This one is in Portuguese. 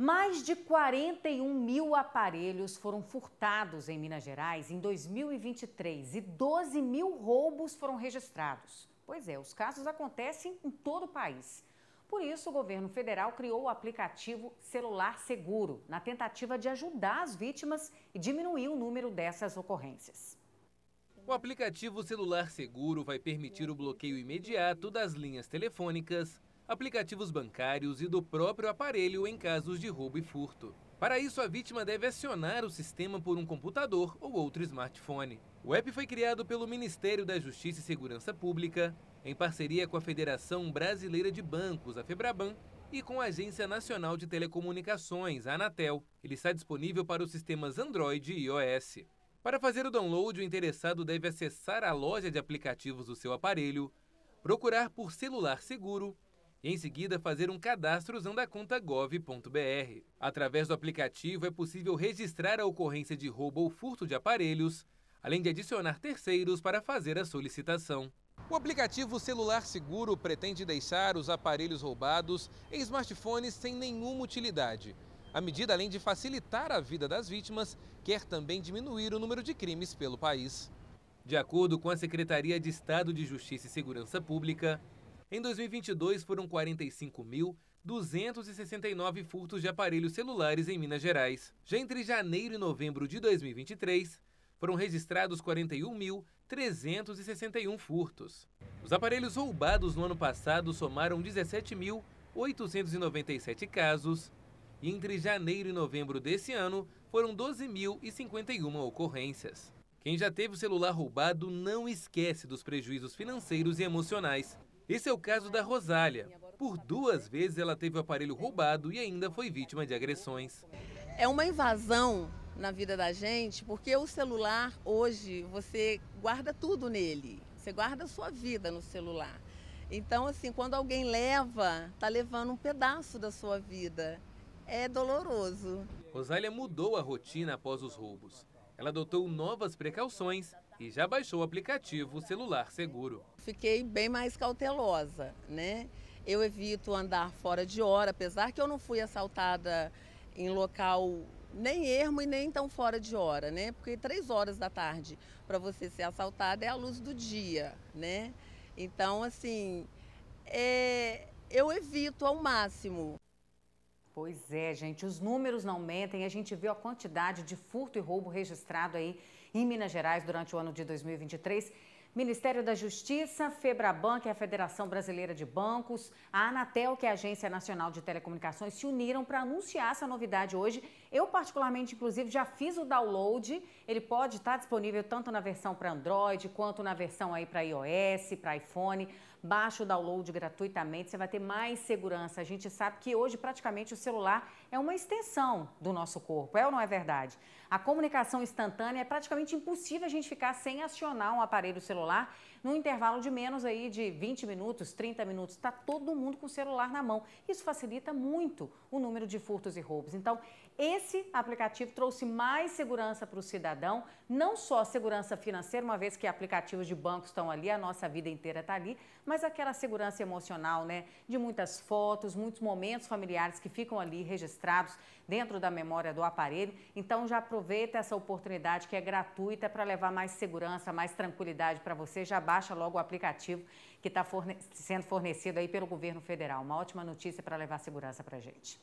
Mais de 41 mil aparelhos foram furtados em Minas Gerais em 2023 e 12 mil roubos foram registrados. Pois é, os casos acontecem em todo o país. Por isso, o governo federal criou o aplicativo Celular Seguro, na tentativa de ajudar as vítimas e diminuir o número dessas ocorrências. O aplicativo Celular Seguro vai permitir o bloqueio imediato das linhas telefônicas, aplicativos bancários e do próprio aparelho em casos de roubo e furto. Para isso, a vítima deve acionar o sistema por um computador ou outro smartphone. O app foi criado pelo Ministério da Justiça e Segurança Pública, em parceria com a Federação Brasileira de Bancos, a Febraban, e com a Agência Nacional de Telecomunicações, a Anatel. Ele está disponível para os sistemas Android e iOS. Para fazer o download, o interessado deve acessar a loja de aplicativos do seu aparelho, procurar por celular seguro e em seguida fazer um cadastro usando a conta gov.br. Através do aplicativo é possível registrar a ocorrência de roubo ou furto de aparelhos, além de adicionar terceiros para fazer a solicitação. O aplicativo Celular Seguro pretende deixar os aparelhos roubados em smartphones sem nenhuma utilidade. A medida, além de facilitar a vida das vítimas, quer também diminuir o número de crimes pelo país. De acordo com a Secretaria de Estado de Justiça e Segurança Pública, em 2022, foram 45.269 furtos de aparelhos celulares em Minas Gerais. Já entre janeiro e novembro de 2023, foram registrados 41.361 furtos. Os aparelhos roubados no ano passado somaram 17.897 casos e entre janeiro e novembro desse ano foram 12.051 ocorrências. Quem já teve o celular roubado não esquece dos prejuízos financeiros e emocionais esse é o caso da Rosália. Por duas vezes ela teve o aparelho roubado e ainda foi vítima de agressões. É uma invasão na vida da gente, porque o celular hoje você guarda tudo nele. Você guarda a sua vida no celular. Então, assim, quando alguém leva, tá levando um pedaço da sua vida. É doloroso. Rosália mudou a rotina após os roubos. Ela adotou novas precauções e já baixou o aplicativo Celular Seguro. Fiquei bem mais cautelosa, né? Eu evito andar fora de hora, apesar que eu não fui assaltada em local nem ermo e nem tão fora de hora, né? Porque três horas da tarde para você ser assaltada é a luz do dia, né? Então, assim, é, eu evito ao máximo. Pois é, gente, os números não mentem. A gente viu a quantidade de furto e roubo registrado aí em Minas Gerais durante o ano de 2023. Ministério da Justiça, Febraban, que é a Federação Brasileira de Bancos, a Anatel, que é a Agência Nacional de Telecomunicações, se uniram para anunciar essa novidade hoje. Eu, particularmente, inclusive, já fiz o download. Ele pode estar disponível tanto na versão para Android quanto na versão aí para iOS, para iPhone. Baixa o download gratuitamente, você vai ter mais segurança. A gente sabe que hoje praticamente o celular é uma extensão do nosso corpo, é ou não é verdade? A comunicação instantânea é praticamente impossível a gente ficar sem acionar um aparelho celular celular, num intervalo de menos aí de 20 minutos, 30 minutos, está todo mundo com o celular na mão. Isso facilita muito o número de furtos e roubos. Então, esse aplicativo trouxe mais segurança para o cidadão, não só segurança financeira, uma vez que aplicativos de banco estão ali, a nossa vida inteira está ali, mas aquela segurança emocional, né? De muitas fotos, muitos momentos familiares que ficam ali registrados dentro da memória do aparelho. Então, já aproveita essa oportunidade que é gratuita para levar mais segurança, mais tranquilidade para você, já baixa logo o aplicativo que está forne sendo fornecido aí pelo governo federal. Uma ótima notícia para levar segurança para a gente.